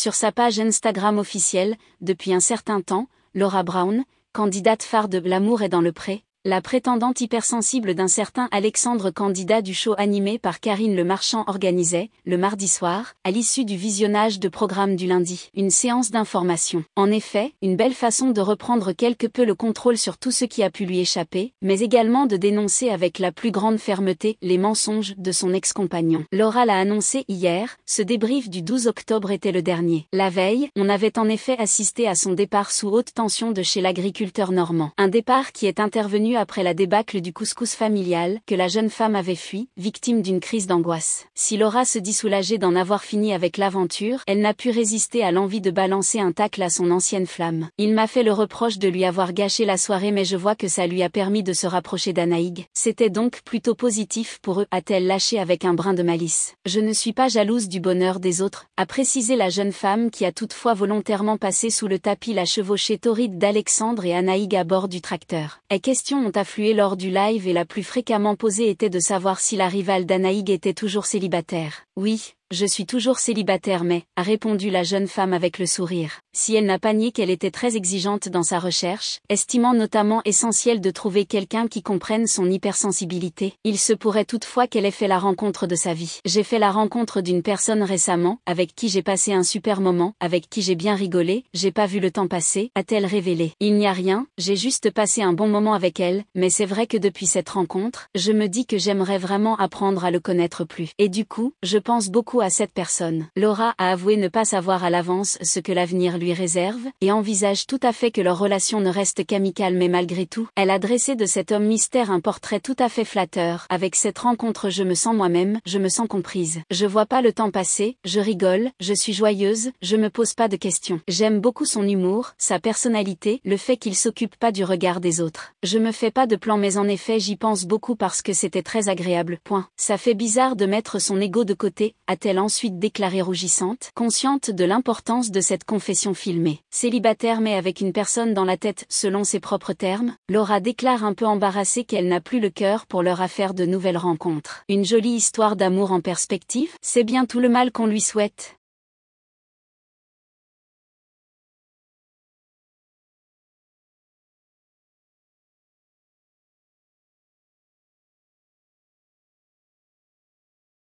Sur sa page Instagram officielle, depuis un certain temps, Laura Brown, candidate phare de l'amour est dans le pré, la prétendante hypersensible d'un certain Alexandre Candidat du show animé par Karine Le Marchand organisait, le mardi soir, à l'issue du visionnage de programme du lundi, une séance d'information. En effet, une belle façon de reprendre quelque peu le contrôle sur tout ce qui a pu lui échapper, mais également de dénoncer avec la plus grande fermeté les mensonges de son ex-compagnon. Laura l'a annoncé hier, ce débrief du 12 octobre était le dernier. La veille, on avait en effet assisté à son départ sous haute tension de chez l'agriculteur normand. Un départ qui est intervenu après la débâcle du couscous familial que la jeune femme avait fui, victime d'une crise d'angoisse. Si Laura se dit soulagée d'en avoir fini avec l'aventure, elle n'a pu résister à l'envie de balancer un tacle à son ancienne flamme. Il m'a fait le reproche de lui avoir gâché la soirée mais je vois que ça lui a permis de se rapprocher d'Anaïg. C'était donc plutôt positif pour eux, a-t-elle lâché avec un brin de malice. Je ne suis pas jalouse du bonheur des autres, a précisé la jeune femme qui a toutefois volontairement passé sous le tapis la chevauchée torride d'Alexandre et Anaïg à bord du tracteur. Est question ont afflué lors du live et la plus fréquemment posée était de savoir si la rivale d'Anaïg était toujours célibataire. Oui, je suis toujours célibataire mais, a répondu la jeune femme avec le sourire. Si elle n'a pas nié qu'elle était très exigeante dans sa recherche, estimant notamment essentiel de trouver quelqu'un qui comprenne son hypersensibilité, il se pourrait toutefois qu'elle ait fait la rencontre de sa vie. J'ai fait la rencontre d'une personne récemment, avec qui j'ai passé un super moment, avec qui j'ai bien rigolé, j'ai pas vu le temps passer, a-t-elle révélé. Il n'y a rien, j'ai juste passé un bon moment avec elle, mais c'est vrai que depuis cette rencontre, je me dis que j'aimerais vraiment apprendre à le connaître plus. Et du coup, je pense beaucoup à cette personne. Laura a avoué ne pas savoir à l'avance ce que l'avenir lui réserve, et envisage tout à fait que leur relation ne reste qu'amicale mais malgré tout, elle a dressé de cet homme mystère un portrait tout à fait flatteur. Avec cette rencontre je me sens moi-même, je me sens comprise. Je vois pas le temps passer, je rigole, je suis joyeuse, je me pose pas de questions. J'aime beaucoup son humour, sa personnalité, le fait qu'il s'occupe pas du regard des autres. Je me fais pas de plan mais en effet j'y pense beaucoup parce que c'était très agréable. Point. Ça fait bizarre de mettre son ego de côté, à elle ensuite déclarée rougissante, consciente de l'importance de cette confession filmée. Célibataire mais avec une personne dans la tête, selon ses propres termes, Laura déclare un peu embarrassée qu'elle n'a plus le cœur pour leur affaire de nouvelles rencontres. Une jolie histoire d'amour en perspective, c'est bien tout le mal qu'on lui souhaite.